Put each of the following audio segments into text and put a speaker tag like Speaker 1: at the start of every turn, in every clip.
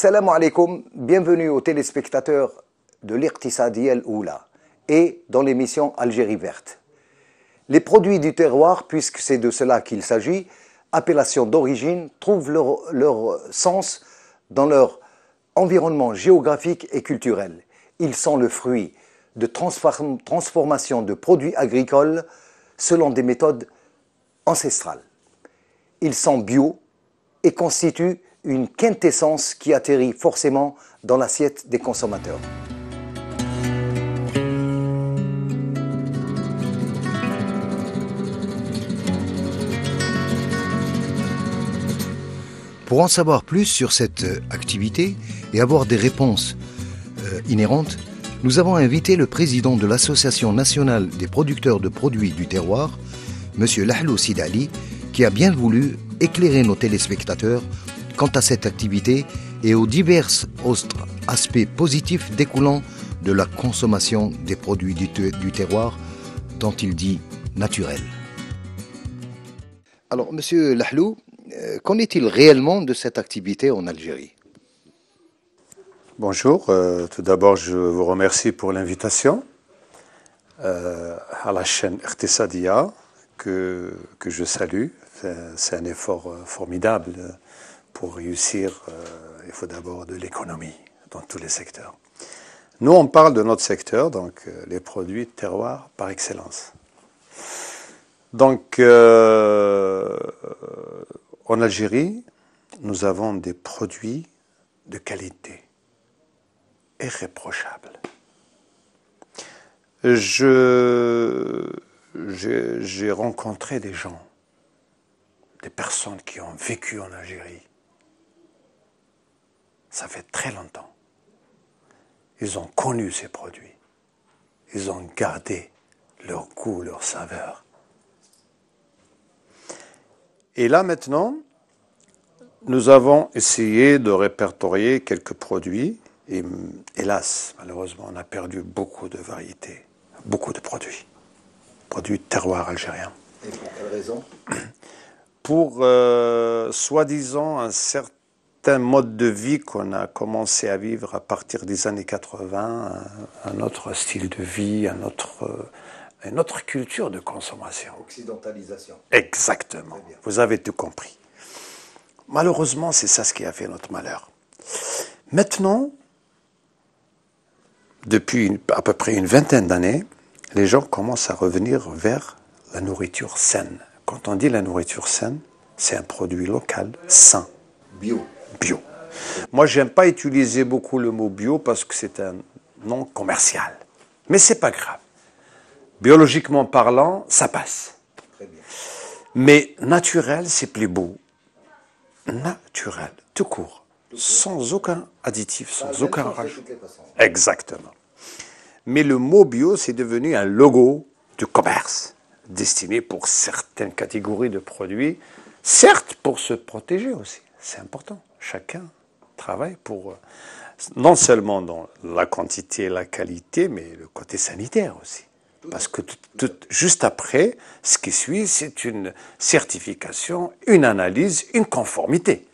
Speaker 1: Salam alaikum, bienvenue aux téléspectateurs de l'Irtisadiel Oula et dans l'émission Algérie verte. Les produits du terroir, puisque c'est de cela qu'il s'agit, appellation d'origine, trouvent leur, sens dans leur environnement géographique et culturel. Ils sont le fruit de transformations transformation de produits agricoles selon des méthodes ancestrales. Ils sont bio et constituent une quintessence qui atterrit forcément dans l'assiette des consommateurs. Pour en savoir plus sur cette euh, activité et avoir des réponses euh, inhérentes, nous avons invité le président de l'Association nationale des producteurs de produits du terroir, M. Lahlou Sidali, qui a bien voulu éclairer nos téléspectateurs quant à cette activité et aux divers aspects positifs découlant de la consommation des produits du, terroir, dont il dit naturel. Alors, monsieur Lahlou, euh, qu'en est-il réellement de cette activité en Algérie
Speaker 2: Bonjour, euh, tout d'abord je vous remercie pour l'invitation euh, à la chaîne Ertesadia que, que je salue. C'est un effort formidable pour réussir, euh, il faut d'abord de l'économie dans tous les secteurs. Nous, on parle de notre secteur, donc euh, les produits terroirs par excellence. Donc, euh, en Algérie, nous avons des produits de qualité irréprochables. Je, j'ai rencontré des gens, des personnes qui ont vécu en Algérie, ça fait très longtemps. Ils ont connu ces produits. Ils ont gardé leur goût, leur saveur. Et là maintenant, nous avons essayé de répertorier quelques produits et hélas, malheureusement, on a perdu beaucoup de variétés, beaucoup de produits, produits terroirs algériens. Et pour quelle raison Pour euh, soi-disant un certain mode de vie qu'on a commencé à vivre à partir des années 80, un, autre style de vie, un autre, euh, une autre culture de consommation. Occidentalisation. Exactement. Vous avez tout compris. Malheureusement, c'est ça ce qui a fait notre malheur. Maintenant, depuis à peu près une vingtaine d'années, les gens commencent à revenir vers la nourriture saine. Quand on dit la nourriture saine, c'est un produit local, sain. Bio bio. Moi, j'aime pas utiliser beaucoup le mot bio parce que c'est un nom commercial. Mais c'est pas grave. Biologiquement parlant, ça passe. Mais naturel, c'est plus beau. Naturel, tout court, sans aucun additif, sans bah, aucun rajout. Exactement. Mais le mot bio, c'est devenu un logo du commerce, destiné pour certaines catégories de produits, certes pour se protéger aussi, c'est important. Chacun travaille pour euh, non seulement dans la quantité et la qualité, mais le côté sanitaire aussi. Parce que tout, juste après, ce qui suit, c'est une certification, une analyse, une conformité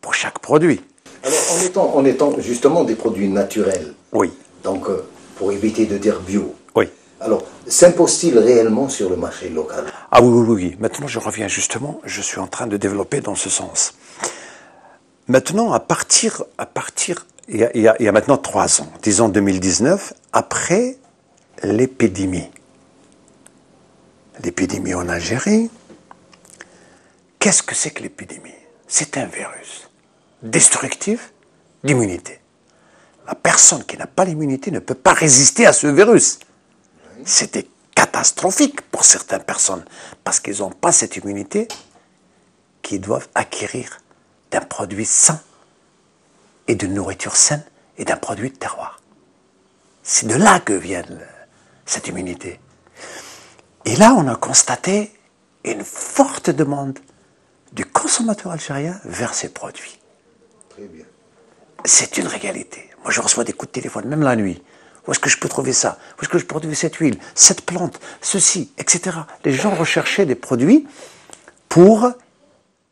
Speaker 2: pour chaque produit.
Speaker 1: Alors, en étant, justement des produits naturels, oui. donc euh, pour éviter de dire bio, oui. alors s'impose-t-il réellement sur le marché
Speaker 2: local Ah oui, oui, oui. Maintenant, je reviens justement, je suis en train de développer dans ce sens. Maintenant, à partir, à partir, il y a, maintenant trois ans, disons 2019, après l'épidémie, l'épidémie en Algérie, qu'est-ce que c'est que l'épidémie C'est un virus destructif d'immunité. La personne qui n'a pas l'immunité ne peut pas résister à ce virus. C'était catastrophique pour certaines personnes parce qu'ils n'ont pas cette immunité qu'ils doivent acquérir d'un produit sain et d'une nourriture saine et d'un produit de terroir. C'est de là que vient cette immunité. Et là, on a constaté une forte demande du consommateur algérien vers ces produits. Très bien. C'est une réalité. Moi, je reçois des coups de téléphone, même la nuit. Où est-ce que je peux trouver ça Où est-ce que je peux trouver cette huile, cette plante, ceci, etc. Les gens recherchaient des produits pour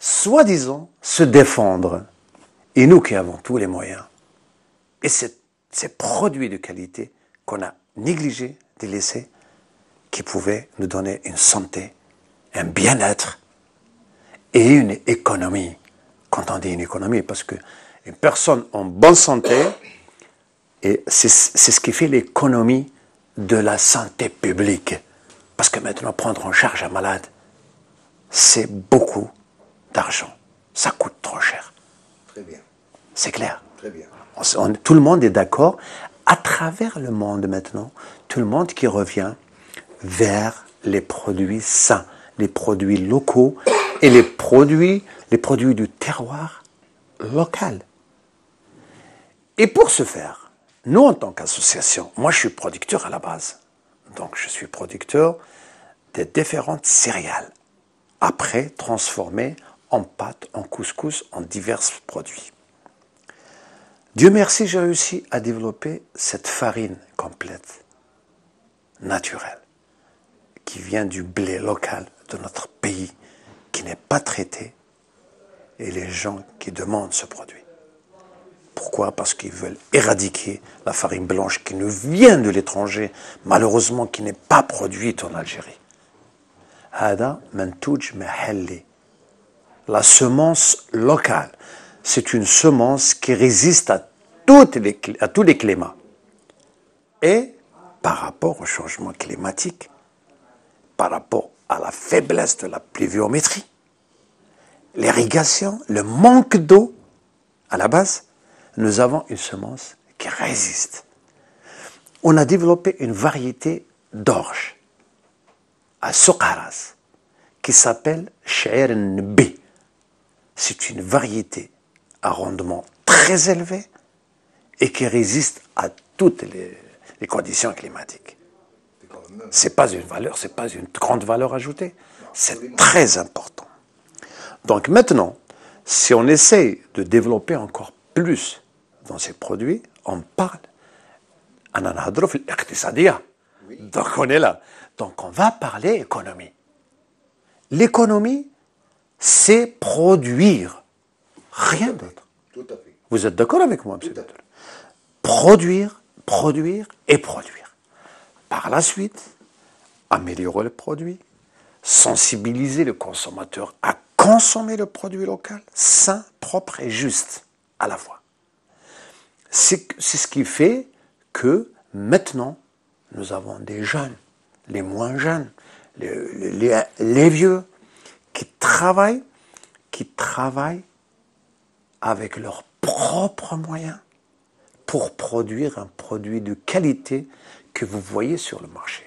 Speaker 2: soi-disant, se défendre. Et nous qui avons tous les moyens. Et ces produits de qualité qu'on a négligé de laisser, qui pouvaient nous donner une santé, un bien-être et une économie. Quand on dit une économie, parce que une personne en bonne santé, et c'est ce qui fait l'économie de la santé publique. Parce que maintenant, prendre en charge un malade, c'est beaucoup d'argent. Ça coûte trop cher. C'est clair. tout le monde est d'accord. À travers le monde maintenant, tout le monde qui revient vers les produits sains, les produits locaux et les produits, les produits du terroir local. Et pour ce faire, nous en tant qu'association, moi je suis producteur à la base. Donc je suis producteur des différentes céréales, après transformées en pâte, en couscous, en divers produits. Dieu merci, j'ai réussi à développer cette farine complète, naturelle, qui vient du blé local de notre pays, qui n'est pas traité, et les gens qui demandent ce produit. Pourquoi Parce qu'ils veulent éradiquer la farine blanche qui ne vient de l'étranger, malheureusement qui n'est pas produite en Algérie la semence locale, c'est une semence qui résiste à, les, à tous les climats. Et par rapport au changement climatique, par rapport à la faiblesse de la pluviométrie, l'irrigation, le manque d'eau, à la base, nous avons une semence qui résiste. On a développé une variété d'orge à Sokaras qui s'appelle Sha'ir c'est une variété à rendement très élevé et qui résiste à toutes les, conditions climatiques. C'est pas une valeur, c'est pas une grande valeur ajoutée. C'est très important. Donc maintenant, si on essaie de développer encore plus dans ces produits, on parle donc on est là. Donc on va parler économie. L'économie, c'est produire. Rien d'autre. Vous êtes d'accord avec moi, monsieur Produire, produire et produire. Par la suite, améliorer le produit, sensibiliser le consommateur à consommer le produit local, sain, propre et juste à la fois. C'est ce qui fait que maintenant, nous avons des jeunes, les moins jeunes, les vieux, qui travaillent, qui travaillent avec leurs propres moyens pour produire un produit de qualité que vous voyez sur le marché.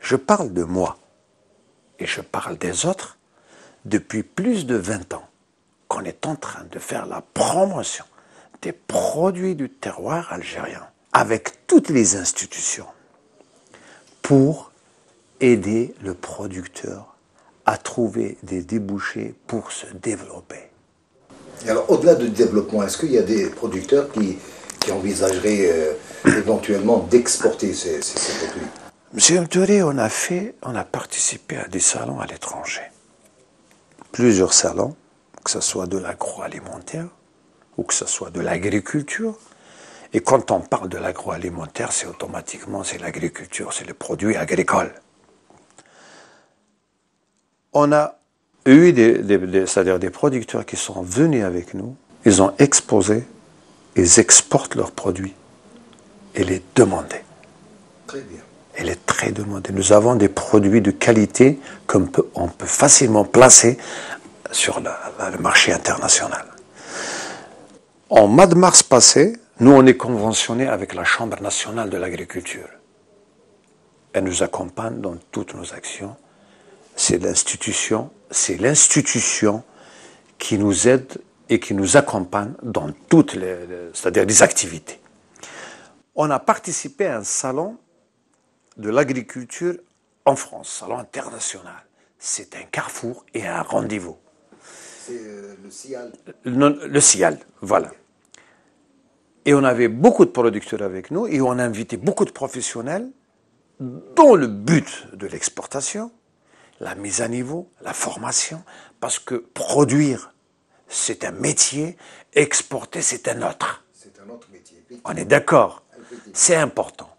Speaker 2: Je parle de moi et je parle des autres depuis plus de 20 ans qu'on est en train de faire la promotion des produits du terroir algérien avec toutes les institutions pour aider le producteur à trouver des débouchés pour se développer.
Speaker 1: alors, au-delà du développement, est-ce qu'il y a des producteurs qui, envisageraient euh, éventuellement d'exporter ces,
Speaker 2: produits Monsieur Mtouré, on a fait, on a participé à des salons à l'étranger. Plusieurs salons, que ce soit de l'agroalimentaire ou que ce soit de l'agriculture. Et quand on parle de l'agroalimentaire, c'est automatiquement c'est l'agriculture, c'est le produit agricole. On a eu des, c'est-à-dire des producteurs qui sont venus avec nous, ils ont exposé, ils exportent leurs produits et les demandaient. Très bien. Elle est très demandée. Nous avons des produits de qualité qu'on peut, peut facilement placer sur le marché international. En mois de mars passé, nous, on est conventionné avec la Chambre nationale de l'agriculture. Elle nous accompagne dans toutes nos actions c'est l'institution, c'est l'institution qui nous aide et qui nous accompagne dans toutes les, c'est-à-dire les activités. On a participé à un salon de l'agriculture en France, salon international. C'est un carrefour et un rendez-vous.
Speaker 1: C'est euh, le CIAL.
Speaker 2: le CIAL, voilà. Et on avait beaucoup de producteurs avec nous et on a invité beaucoup de professionnels dans le but de l'exportation la mise à niveau, la formation, parce que produire, c'est un métier, exporter, c'est un autre. C'est un autre métier. On est d'accord. C'est important.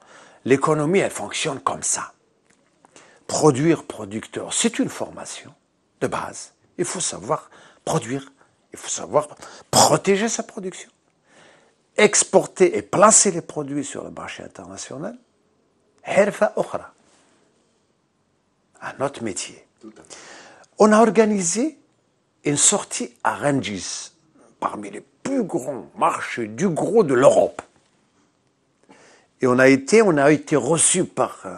Speaker 2: L'économie, elle fonctionne comme ça. Produire, producteur, c'est une formation de base. Il faut savoir produire, il faut savoir protéger sa production. Exporter et placer les produits sur le marché international, herfa okhra à notre métier. On a organisé une sortie à Rangis, parmi les plus grands marchés du gros de l'Europe. Et on a été, on été reçu par euh,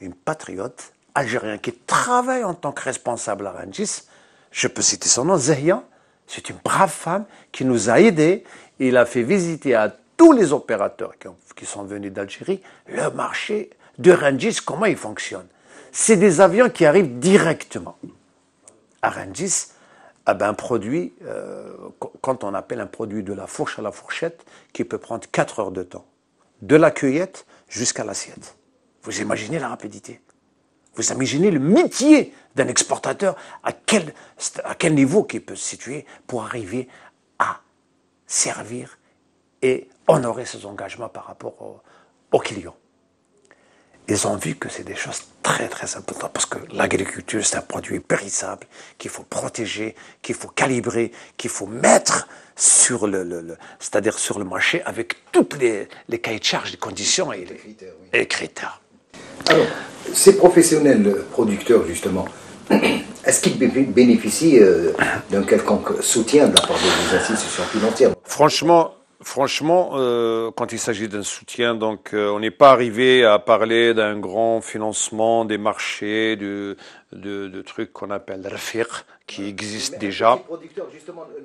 Speaker 2: une patriote algérienne qui travaille en tant que responsable à Rangis. Je peux citer son nom, Zahia. C'est une brave femme qui nous a aidés. Il a fait visiter à tous les opérateurs qui sont venus d'Algérie le marché de Rangis, comment il fonctionne c'est des avions qui arrivent directement. à a ben, un produit, euh, quand on appelle un produit de la fourche à la fourchette, qui peut prendre 4 heures de temps, de la cueillette jusqu'à l'assiette. Vous imaginez la rapidité Vous imaginez le métier d'un exportateur, à quel, à quel niveau qu'il peut se situer pour arriver à servir et honorer ses engagements par rapport aux clients ils ont vu que c'est des choses très très importantes parce que l'agriculture c'est un produit périssable qu'il faut protéger, qu'il faut calibrer, qu'il faut mettre sur le, c'est-à-dire sur le marché avec toutes les, les cahiers de charges, les conditions et les, critères,
Speaker 1: Alors, ces professionnels producteurs justement, est-ce qu'ils bénéficient euh, d'un quelconque soutien de la part des institutions financières
Speaker 2: Franchement, Franchement, euh, quand il s'agit d'un soutien, donc euh, on n'est pas arrivé à parler d'un grand financement des marchés, de, de, trucs qu'on appelle rafiq, qui euh, existe déjà.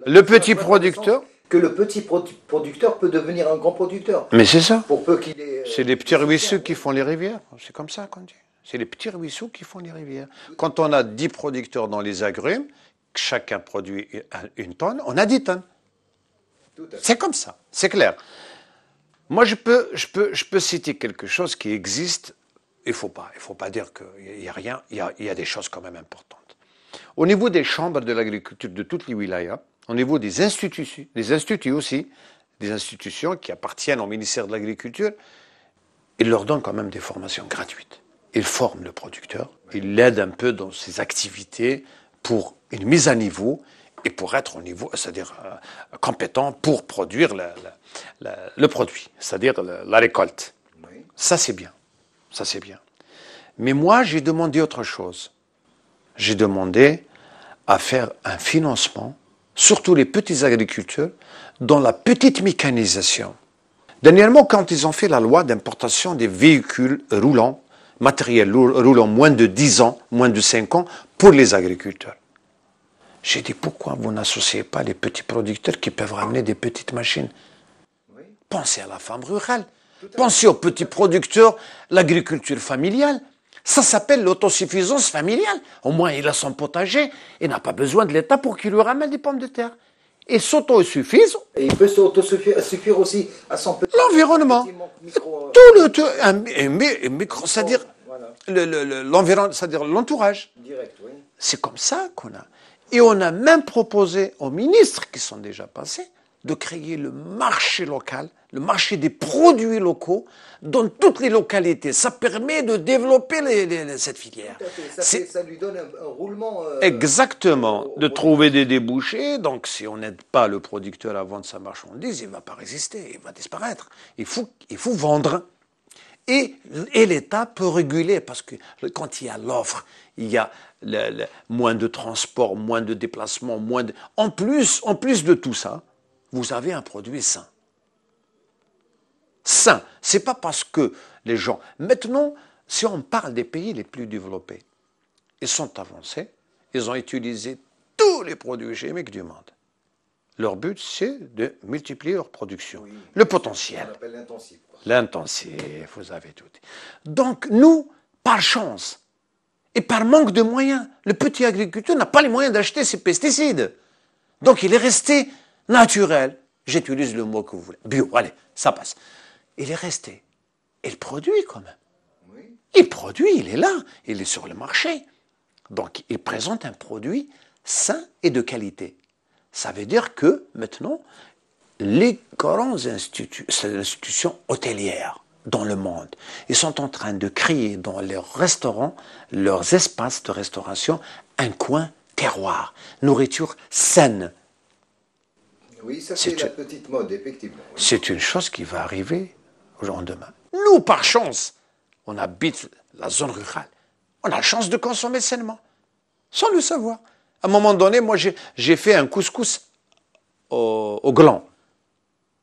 Speaker 2: Le petit producteur
Speaker 1: que le petit producteur peut devenir un grand producteur. Mais c'est ça. Pour peu qu'il
Speaker 2: C'est les petits ruisseaux qui font les rivières. C'est comme ça qu'on dit. C'est les petits ruisseaux qui font les rivières. Quand on a 10 producteurs dans les agrumes, chacun produit une tonne, on a 10 tonnes. C'est comme ça, c'est clair. Moi, je peux, citer quelque chose qui existe. Il ne faut pas, faut pas dire qu'il n'y a rien. Il y a, des choses quand même importantes. Au niveau des chambres de l'agriculture de toutes les wilayas, au niveau des instituts, des instituts aussi, des institutions qui appartiennent au ministère de l'Agriculture, ils leur donnent quand même des formations gratuites. Ils forment le producteur, ils l'aident un peu dans ses activités pour une mise à niveau et pour être au niveau, c'est-à-dire euh, compétent pour produire le produit, c'est-à-dire la, récolte. Ça, c'est bien. Ça, c'est bien. Mais moi, j'ai demandé autre chose. J'ai demandé à faire un financement, surtout les petits agriculteurs, dans la petite mécanisation. Dernièrement, quand ils ont fait la loi d'importation des véhicules roulants, matériel roulant moins de 10 ans, moins de 5 ans, pour les agriculteurs. J'ai dit, pourquoi vous n'associez pas les petits producteurs qui peuvent ramener des petites machines Pensez à la femme rurale. Pensez aux petits producteurs, l'agriculture familiale. Ça s'appelle l'autosuffisance familiale. Au moins, il a son potager et n'a pas besoin de l'État pour qu'il lui ramène des pommes de terre. Et s'autosuffise. Et il peut s'autosuffire aussi à son petit. L'environnement. Euh, Tout le. un, micro, c'est-à-dire. L'environnement, c'est-à-dire l'entourage. Oui. C'est comme ça qu'on a. Et on a même proposé aux ministres qui sont déjà passés de créer le marché local, le marché des produits locaux dans toutes les localités. Ça permet de développer cette filière.
Speaker 1: Ça, lui donne un,
Speaker 2: roulement. Euh, exactement, de trouver des débouchés. Donc si on n'aide pas le producteur à vendre sa marchandise, il ne va pas résister, il va disparaître. Il faut, il faut vendre. Et, l'État peut réguler parce que quand il y a l'offre, il y a moins de transport, moins de déplacements, moins de... En plus, en plus de tout ça, vous avez un produit sain. Sain. C'est pas parce que les gens. Maintenant, si on parle des pays les plus développés, ils sont avancés, ils ont utilisé tous les produits chimiques du monde. Leur but, c'est de multiplier leur production. le potentiel. L'intensif, L'intensif, vous avez tout. Donc, nous, par chance et par manque de moyens, le petit agriculteur n'a pas les moyens d'acheter ses pesticides. Donc, il est resté naturel. J'utilise le mot que vous voulez. Bio, allez, ça passe. Il est resté. Il produit quand même. Il produit, il est là, il est sur le marché. Donc, il présente un produit sain et de qualité. Ça veut dire que maintenant, les grandes institutions hôtelières dans le monde, ils sont en train de créer dans leurs restaurants, leurs espaces de restauration, un coin terroir, nourriture saine.
Speaker 1: Oui, ça c'est la petite mode, effectivement.
Speaker 2: C'est une chose qui va arriver au lendemain. Nous, par chance, on habite la zone rurale. On a la chance de consommer sainement, sans le savoir. À un moment donné, moi, j'ai fait un couscous au, gland.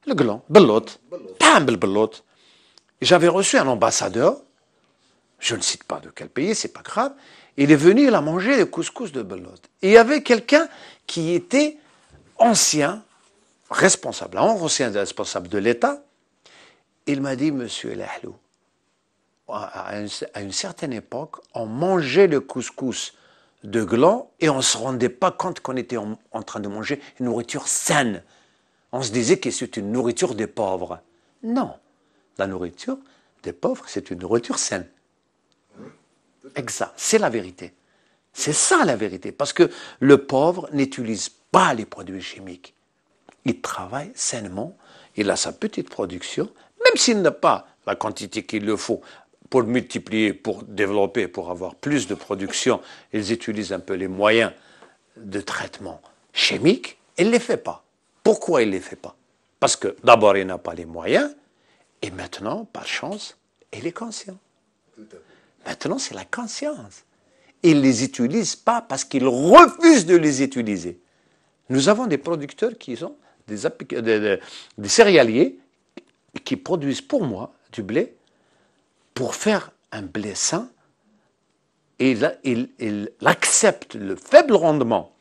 Speaker 2: Le gland, belote. belote. J'avais reçu un ambassadeur, je ne cite pas de quel pays, c'est pas grave. Il est venu, il a mangé le couscous de belote. il y avait quelqu'un qui était ancien responsable, ancien responsable de l'État. Il m'a dit, monsieur Lahlou, à une certaine époque, on mangeait le couscous de gland et on ne se rendait pas compte qu'on était en, train de manger une nourriture saine. On se disait que c'est une nourriture des pauvres. Non, la nourriture des pauvres, c'est une nourriture saine. Exact, c'est la vérité. C'est ça la vérité, parce que le pauvre n'utilise pas les produits chimiques. Il travaille sainement, il a sa petite production, même s'il n'a pas la quantité qu'il le faut pour multiplier, pour développer, pour avoir plus de production, ils utilisent un peu les moyens de traitement chimique, ils ne les fait pas. Pourquoi ils ne les fait pas Parce que d'abord, il n'a pas les moyens, et maintenant, par chance, il est conscient. Maintenant, c'est la conscience. Ils ne les utilise pas parce qu'ils refuse de les utiliser. Nous avons des producteurs qui sont des, des, des céréaliers qui produisent pour moi du blé pour faire un blé sain, il, accepte le faible rendement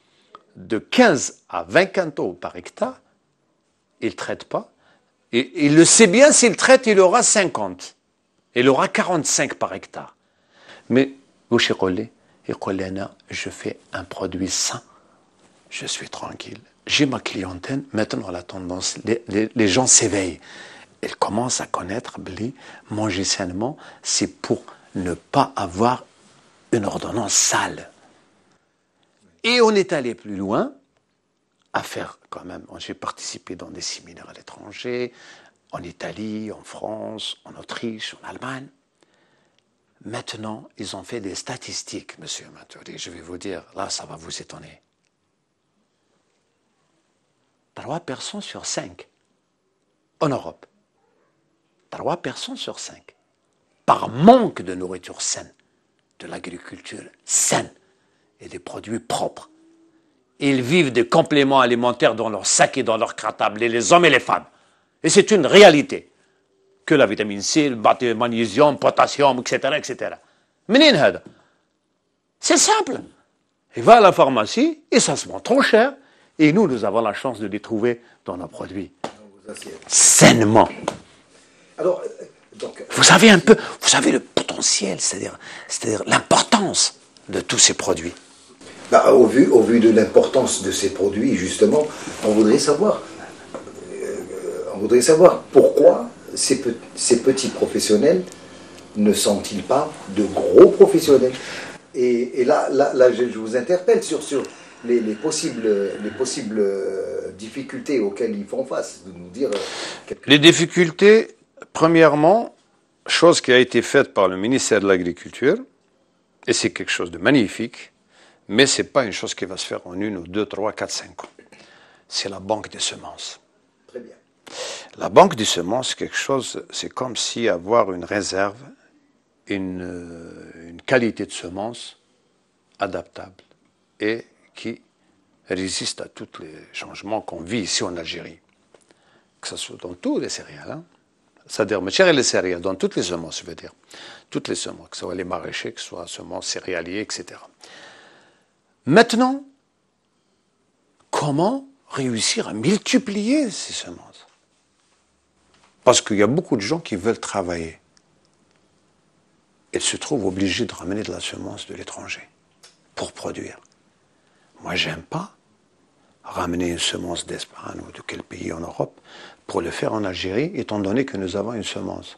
Speaker 2: de 15 à 20 quintaux par hectare, il ne traite pas. Et, il le sait bien, s'il traite, il aura 50. Il aura 45 par hectare. Mais, je fais un produit sain. Je suis tranquille. J'ai ma clientèle. Maintenant, la tendance, les gens s'éveillent elle commence à connaître blé, manger sainement, c'est pour ne pas avoir une ordonnance sale. Et on est allé plus loin à faire quand même, j'ai participé dans des séminaires à l'étranger, en Italie, en France, en Autriche, en Allemagne. Maintenant, ils ont fait des statistiques, monsieur Maturi. Je vais vous dire, là, ça va vous étonner. Trois personnes sur cinq en Europe Trois personnes sur cinq, par manque de nourriture saine, de l'agriculture saine et des produits propres. Ils vivent des compléments alimentaires dans leurs sacs et dans leurs cratables, les hommes et les femmes. Et c'est une réalité. Que la vitamine C, le magnésium, le potassium, etc., etc. C'est simple. Il va à la pharmacie et ça se vend trop cher. Et nous, nous avons la chance de les trouver dans nos produits. Sainement. Alors, euh, donc, euh, vous savez un peu, vous savez le potentiel, c'est-à-dire, l'importance de tous ces produits.
Speaker 1: Bah, au, vu, de l'importance de ces produits, justement, on voudrait savoir, euh, on voudrait savoir pourquoi ces, petits professionnels ne sont-ils pas de gros professionnels et, là, là, je, vous interpelle sur, les, possibles, les possibles difficultés auxquelles ils font face, nous dire.
Speaker 2: Les difficultés, Premièrement, chose qui a été faite par le ministère de l'Agriculture, et c'est quelque chose de magnifique, mais ce n'est pas une chose qui va se faire en une ou deux, trois, quatre, cinq ans. C'est la banque des semences. Très bien. La banque des semences, quelque chose, c'est comme si avoir une réserve, euh, une, qualité de semences adaptable et qui résiste à tous les changements qu'on vit ici en Algérie, que ce soit dans tous les céréales. Hein c'est-à-dire matière et les céréales, dans toutes les semences, je veux dire. Toutes les semences, que ce soit les maraîchers, que ce soit semences céréaliers, etc. Maintenant, comment réussir à multiplier ces semences Parce qu'il y a beaucoup de gens qui veulent travailler. Ils se trouvent obligés de ramener de la semence de l'étranger pour produire. Moi, j'aime pas ramener une semence d'Espagne ou de quel pays en Europe pour le faire en Algérie, étant donné que nous avons une semence.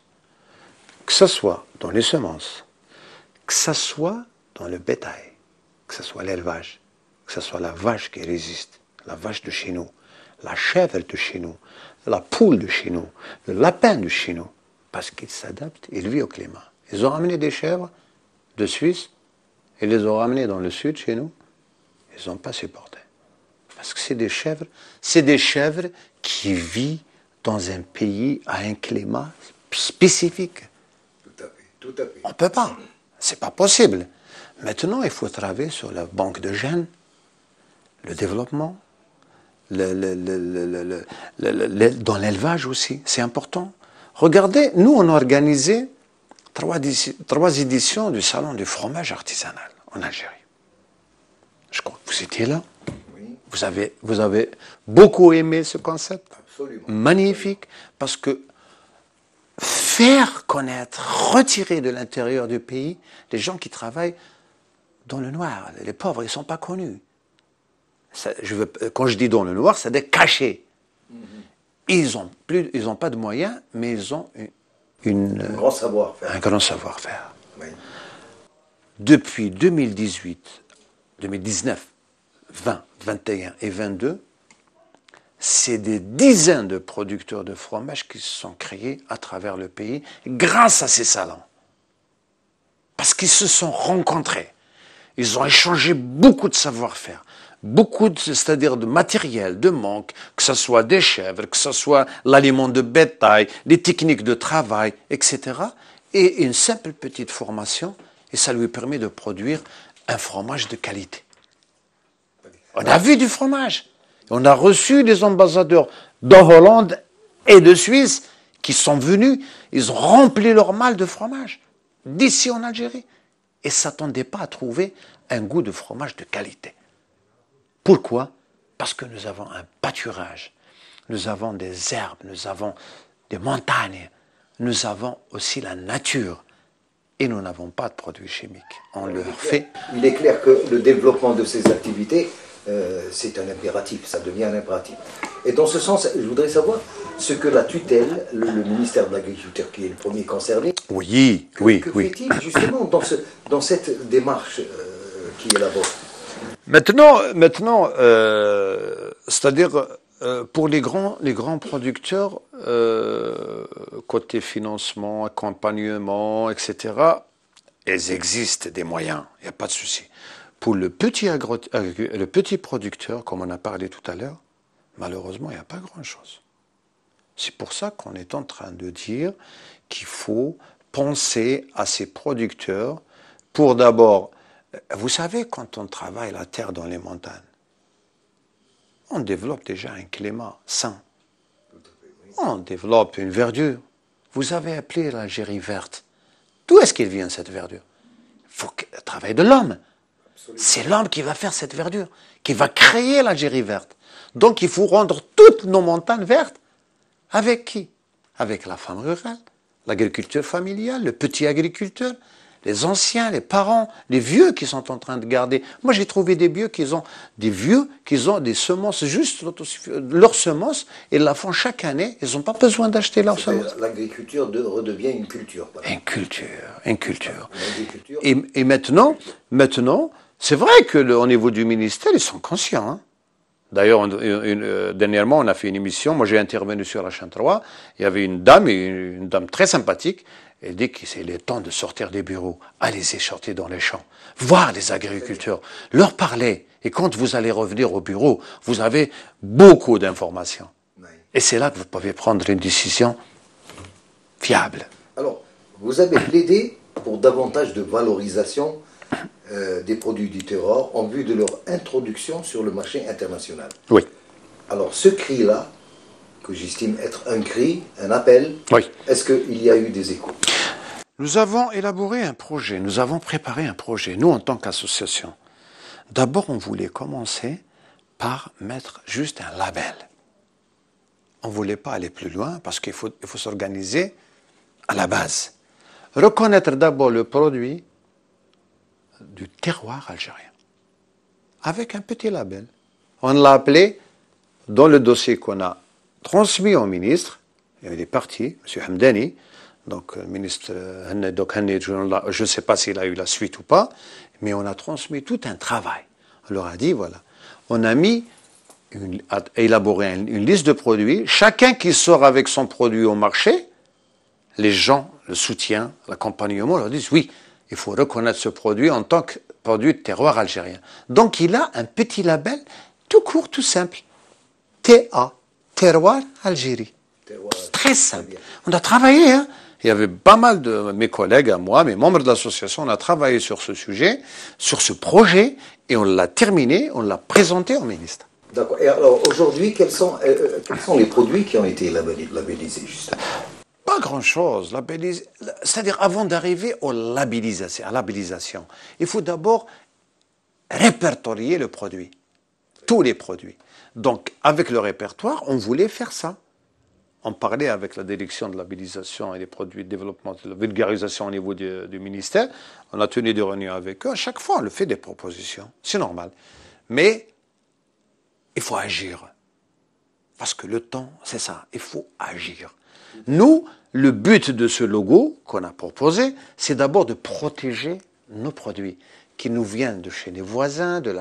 Speaker 2: Que ce soit dans les semences, que ce soit dans le bétail, que ce soit l'élevage, que ce soit la vache qui résiste, la vache de chez nous, la chèvre de chez nous, la poule de chez nous, le lapin de chez nous, parce qu'il s'adapte, ils vit au climat. Ils ont ramené des chèvres de Suisse, ils les ont ramenées dans le sud chez nous, ils n'ont pas supporté. Parce que c'est des chèvres, c'est des chèvres qui vivent dans un pays à un climat spécifique. Tout à fait, On ne peut pas, ce n'est pas possible. Maintenant, il faut travailler sur la banque de gènes, le développement, dans l'élevage aussi, c'est important. Regardez, nous, on a organisé trois, trois éditions du Salon du fromage artisanal en Algérie. Je crois que vous étiez là. Vous avez, vous avez beaucoup aimé ce concept Absolument. Magnifique, parce que faire connaître, retirer de l'intérieur du pays les gens qui travaillent dans le noir, les pauvres, ils ne sont pas connus. quand je dis dans le noir, ça des dire mm-hmm. Ils n'ont plus, ils ont pas de moyens, mais ils ont une, un grand savoir-faire. Un grand savoir-faire. Depuis 2018, 2019, 20, 21 et 22, c'est des dizaines de producteurs de fromage qui se sont créés à travers le pays grâce à ces salons. Parce qu'ils se sont rencontrés. Ils ont échangé beaucoup de savoir-faire, beaucoup, c'est-à-dire de matériel, de manque, que ce soit des chèvres, que ce soit l'aliment de bétail, les techniques de travail, etc. Et une simple petite formation, et ça lui permet de produire un fromage de qualité. On a vu du fromage. On a reçu des ambassadeurs de Hollande et de Suisse qui sont venus. Ils ont rempli leur mal de fromage d'ici en Algérie et s'attendaient pas à trouver un goût de fromage de qualité. Pourquoi Parce que nous avons un pâturage, nous avons des herbes, nous avons des montagnes, nous avons aussi la nature et nous n'avons pas de produits chimiques. On leur fait.
Speaker 1: Il est clair que le développement de ces activités euh, c'est un impératif, ça devient un impératif. Et dans ce sens, je voudrais savoir ce que la tutelle, le, ministère de l'Agriculture qui est le premier concerné,
Speaker 2: oui, oui, oui. fait-il
Speaker 1: justement dans, ce, dans cette démarche euh, qui est la bas
Speaker 2: Maintenant, maintenant euh, c'est-à-dire pour les grands, les grands producteurs, côté financement, accompagnement, etc., ils existent des moyens, il n'y a pas de souci. Pour le petit, agro, euh, le petit producteur, comme on a parlé tout à l'heure, malheureusement, il n'y a pas grand-chose. C'est pour ça qu'on est en train de dire qu'il faut penser à ces producteurs pour d'abord, euh, vous savez, quand on travaille la terre dans les montagnes, on développe déjà un climat sain. On développe une verdure. Vous avez appelé l'Algérie verte. D'où est-ce qu'il vient cette verdure Il faut travail de l'homme. C'est l'homme qui va faire cette verdure, qui va créer l'Algérie verte. Donc il faut rendre toutes nos montagnes vertes. Avec qui Avec la femme rurale, l'agriculture familiale, le petit agriculteur, les anciens, les parents, les vieux qui sont en train de garder. Moi, j'ai trouvé des vieux qui ont des vieux qui ont des semences juste leurs semences et la font chaque année. Ils n'ont pas besoin d'acheter leurs semences. L'agriculture
Speaker 1: redevient une culture.
Speaker 2: Une culture, une culture. et, et, maintenant, maintenant, c'est vrai que le, niveau du ministère, ils sont conscients. Hein. D'ailleurs, euh, dernièrement, on a fait une émission. Moi, j'ai intervenu sur la chaîne 3. Il y avait une dame, une, dame très sympathique. Elle dit qu'il est le temps de sortir des bureaux. Allez-y, dans les champs. Voir les agriculteurs. Leur parler. Et quand vous allez revenir au bureau, vous avez beaucoup d'informations. Et c'est là que vous pouvez prendre une décision fiable. Alors,
Speaker 1: vous avez plaidé pour davantage de valorisation euh, des produits du terroir en vue de leur introduction sur le marché international. Oui. Alors ce cri-là, que j'estime être un cri, un appel, est-ce qu'il y a eu des échos
Speaker 2: Nous avons élaboré un projet, nous avons préparé un projet, nous en tant qu'association. D'abord, on voulait commencer par mettre juste un label. On ne voulait pas aller plus loin parce qu'il faut, il faut s'organiser à la base. Reconnaître d'abord le produit du terroir algérien, avec un petit label. On l'a appelé, dans le dossier qu'on a transmis au ministre, il y avait des partis, M. Hamdani, donc le euh, ministre euh, donc, je ne sais pas s'il a eu la suite ou pas, mais on a transmis tout un travail. On leur a dit, voilà, on a mis élaboré une liste de produits. Chacun qui sort avec son produit au marché, les gens le soutiennent, l'accompagnement, leur disent oui, il faut reconnaître ce produit en tant que produit de terroir algérien. Donc il a un petit label tout court, tout simple. TA, Terroir Algérie. Très simple. On a travaillé. Hein. Il y avait pas mal de mes collègues à moi, mes membres de l'association, on a travaillé sur ce sujet, sur ce projet, et on l'a terminé, on l'a présenté au ministre.
Speaker 1: D'accord. Et alors aujourd'hui, quels sont, euh, euh, quels sont les produits qui ont été labellisés justement
Speaker 2: grand-chose. C'est-à-dire, avant d'arriver à labellisation, il faut d'abord répertorier le produit, tous les produits. Donc, avec le répertoire, on voulait faire ça. On parlait avec la direction de labellisation et des produits de développement, de la vulgarisation au niveau du, du ministère. On a tenu des réunions avec eux. À chaque fois, on leur fait des propositions. C'est normal. Mais il faut agir. Parce que le temps, c'est ça. Il faut agir. Nous, le but de ce logo qu'on a proposé, c'est d'abord de protéger nos produits qui nous viennent de chez les voisins, de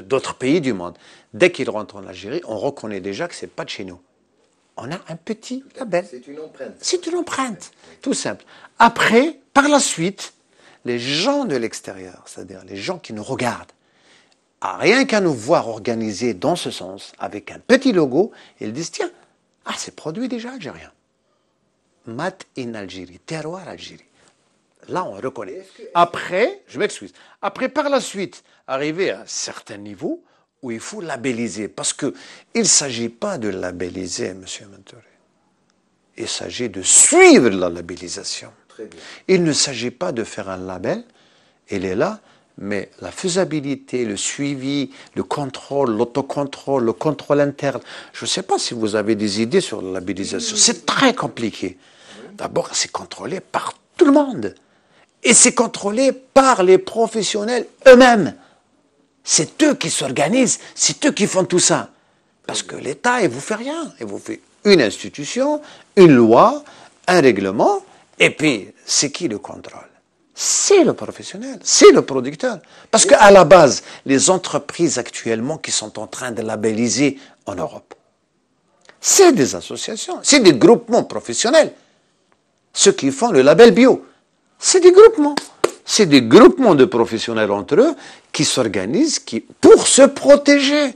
Speaker 2: d'autres pays du monde. Dès qu'ils rentrent en Algérie, on reconnaît déjà que c'est pas de chez nous. On a un petit label. C'est une empreinte. C'est une empreinte, tout simple. Après, par la suite, les gens de l'extérieur, c'est-à-dire les gens qui nous regardent, à rien qu'à nous voir organisés dans ce sens, avec un petit logo, ils disent, tiens, ah, c'est produit déjà algérien. Mat in Algérie, terroir Algérie. Là, on reconnaît. Après, je m'excuse, après, par la suite, arriver à un certain niveau où il faut labelliser. Parce qu'il ne s'agit pas de labelliser, monsieur Mentore. Il s'agit de suivre la labellisation. Il ne s'agit pas de faire un label. Il est là mais la faisabilité, le suivi, le contrôle, l'autocontrôle, le contrôle interne, je ne sais pas si vous avez des idées sur la C'est très compliqué. D'abord, c'est contrôlé par tout le monde. Et c'est contrôlé par les professionnels eux-mêmes. C'est eux qui s'organisent, c'est eux qui font tout ça. Parce que l'État, il vous fait rien. Il vous fait une institution, une loi, un règlement, et puis, c'est qui le contrôle c'est le professionnel, c'est le producteur. Parce qu'à la base, les entreprises actuellement qui sont en train de labelliser en Europe, c'est des associations, c'est des groupements professionnels. Ceux qui font le label bio, c'est des groupements. C'est des groupements de professionnels entre eux qui s'organisent qui, pour se protéger,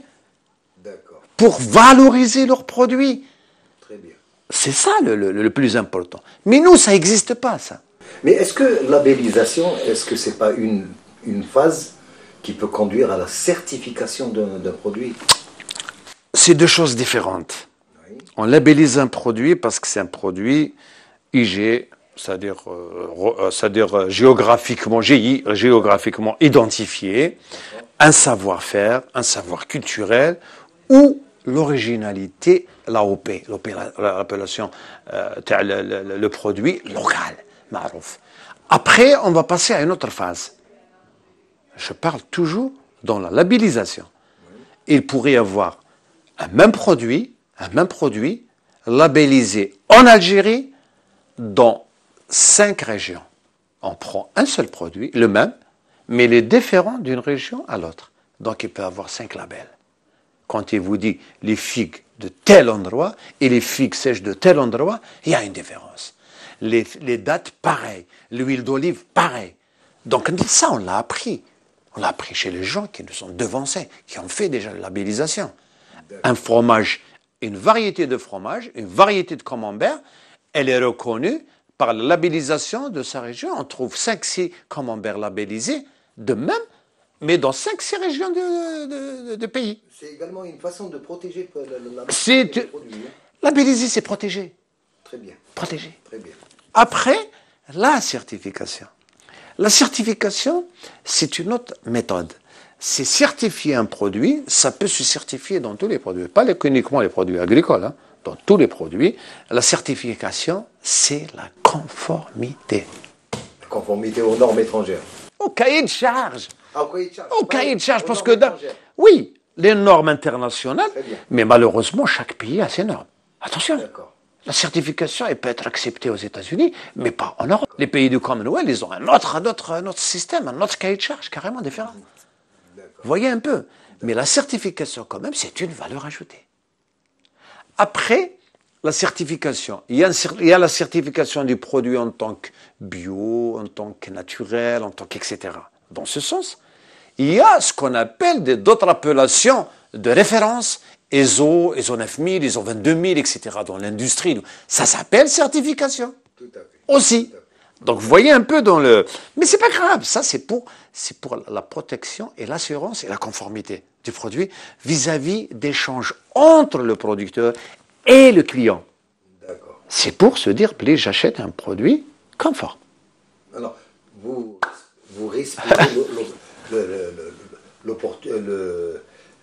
Speaker 2: pour valoriser leurs produits. C'est ça le, le plus important. Mais nous, ça n'existe pas, ça.
Speaker 1: Mais est-ce que labellisation, est-ce que n'est pas une, phase qui peut conduire à la certification d'un produit
Speaker 2: C'est deux choses différentes. On labellise un produit parce que c'est un produit IG, c'est-à-dire euh, euh, euh, géographiquement géographiquement identifié, un savoir-faire, un savoir culturel ou l'originalité, l'AOP, l'appellation, le, produit local. Après, on va passer à une autre phase. Je parle toujours dans la labellisation. Il pourrait y avoir un même produit, un même produit labellisé en Algérie dans cinq régions. On prend un seul produit, le même, mais il est différent d'une région à l'autre. Donc il peut avoir cinq labels. Quand il vous dit les figues de tel endroit et les figues sèches de tel endroit, il y a une différence les, dates pareilles, l'huile d'olive pareille. Donc ça, on l'a appris. On l'a appris chez les gens qui nous sont devancés, qui ont fait déjà la labellisation. Un fromage, une variété de fromage, une variété de camembert, elle est reconnue par la labellisation de sa région. On trouve 5-6 camemberts labellisés, de même, mais dans 5-6 régions de, pays.
Speaker 1: C'est également une façon de protéger euh, la, hein. la, c'est
Speaker 2: protéger. Très bien. Protéger. Très bien. Après, la certification. La certification, c'est une autre méthode. C'est certifier un produit, ça peut se certifier dans tous les produits, pas uniquement les produits agricoles, hein, dans tous les produits. La certification, c'est la conformité.
Speaker 1: La conformité aux normes étrangères. Au cahier de charge. Ah, au
Speaker 2: cahier de charge. parce que... Oui, les normes internationales, mais malheureusement, chaque pays a ses normes. Attention. La certification, elle peut être acceptée aux États-Unis, mais pas en Europe. Les pays du Commonwealth, ils ont un autre, autre, autre système, un autre cahier de charge, carrément différent. Vous voyez un peu. Mais la certification, quand même, c'est une valeur ajoutée. Après, la certification. Il y, a la certification du produit en tant que bio, en tant que naturel, en tant que etc. Dans ce sens, il y a ce qu'on appelle d'autres appellations de référence ESO, ESO 9000, ESO 22000, etc. dans l'industrie. Ça s'appelle certification. Tout à fait. Aussi. Donc vous voyez un peu dans le... Mais c'est pas grave, ça c'est pour, pour la protection et l'assurance et la conformité du produit vis-à-vis d'échanges entre le producteur et le client. D'accord. C'est pour se dire, j'achète un produit conforme.
Speaker 1: Alors, vous, vous respectez le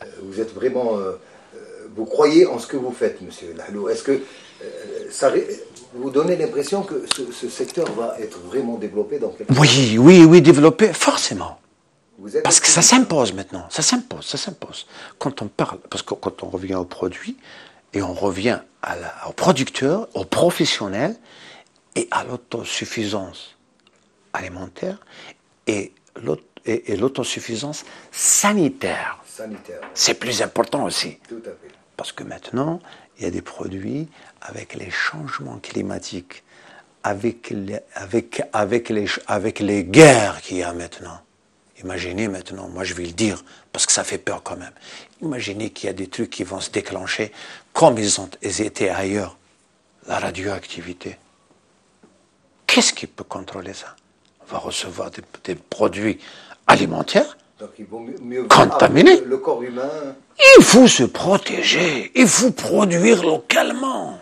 Speaker 1: euh, vous êtes vraiment. Euh, euh, vous croyez en ce que vous faites, monsieur Lahlou. Est-ce que ça, vous donnez l'impression que ce, secteur va être vraiment développé dans
Speaker 2: Oui, oui, oui, développé, forcément. parce que ça s'impose maintenant, ça s'impose, ça s'impose. Quand on parle, parce que quand on revient au produit, et on revient au producteur, au professionnel, et à l'autosuffisance alimentaire, et l'autosuffisance sanitaire.
Speaker 1: C'est plus important aussi.
Speaker 2: Parce que maintenant, il y a des produits avec les changements climatiques, avec les, avec, avec les, avec les guerres qu'il y a maintenant. Imaginez maintenant, moi je vais le dire, parce que ça fait peur quand même. Imaginez qu'il y a des trucs qui vont se déclencher comme ils ont été ailleurs. La radioactivité. Qu'est-ce qui peut contrôler ça On va recevoir des produits alimentaires donc il vaut mieux contaminer. Ah, le corps humain. Il faut se protéger, il faut produire localement.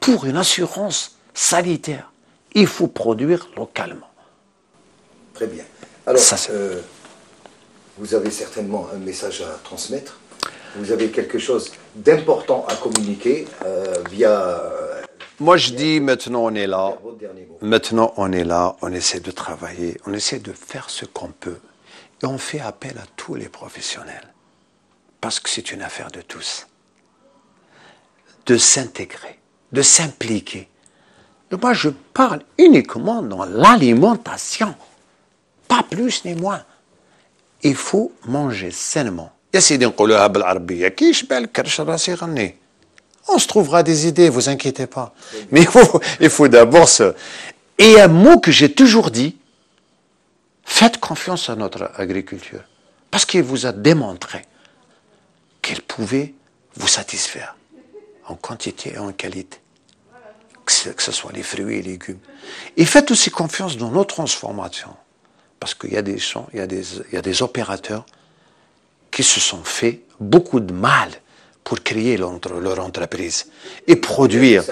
Speaker 2: Pour une assurance sanitaire, il faut produire localement. Très bien. Alors, euh,
Speaker 1: vous avez certainement un message à transmettre. Vous avez quelque chose d'important à communiquer euh,
Speaker 2: via euh, moi, je dis, maintenant on est là. Maintenant on est là. On essaie de travailler. On essaie de faire ce qu'on peut. Et on fait appel à tous les professionnels. Parce que c'est une affaire de tous. De s'intégrer, de s'impliquer. Moi, je parle uniquement dans l'alimentation. Pas plus ni moins. Il faut manger sainement. On se trouvera des idées, vous inquiétez pas. Mais il faut, d'abord se... Et un mot que j'ai toujours dit, faites confiance à notre agriculture, parce qu'elle vous a démontré qu'elle pouvait vous satisfaire en quantité et en qualité, que ce, soit les fruits et légumes. Et faites aussi confiance dans nos transformations, parce qu'il y a des gens, il y a des, il y a des opérateurs qui se sont fait beaucoup de mal pour créer leur entreprise et produire.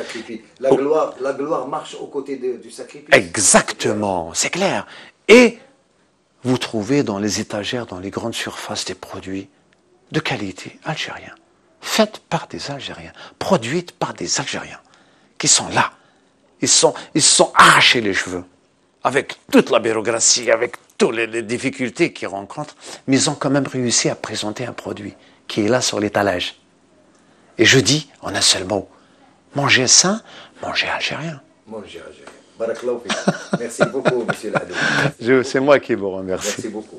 Speaker 1: La gloire, marche aux côtés du sacrifice.
Speaker 2: Exactement, c'est clair. Et vous trouvez dans les étagères, dans les grandes surfaces, des produits de qualité algériens, faits par des Algériens, produits par des Algériens, qui sont là. Ils sont, ils sont arrachés les cheveux, avec toute la bureaucratie, avec toutes les, difficultés qu'ils rencontrent, mais ils ont quand même réussi à présenter un produit qui est là sur l'étalage. Et je dis, en un seul mot, manger sain, manger algérien.
Speaker 1: Manger algérien. Merci beaucoup, monsieur Lado.
Speaker 2: C'est moi qui vous remercie. Merci beaucoup.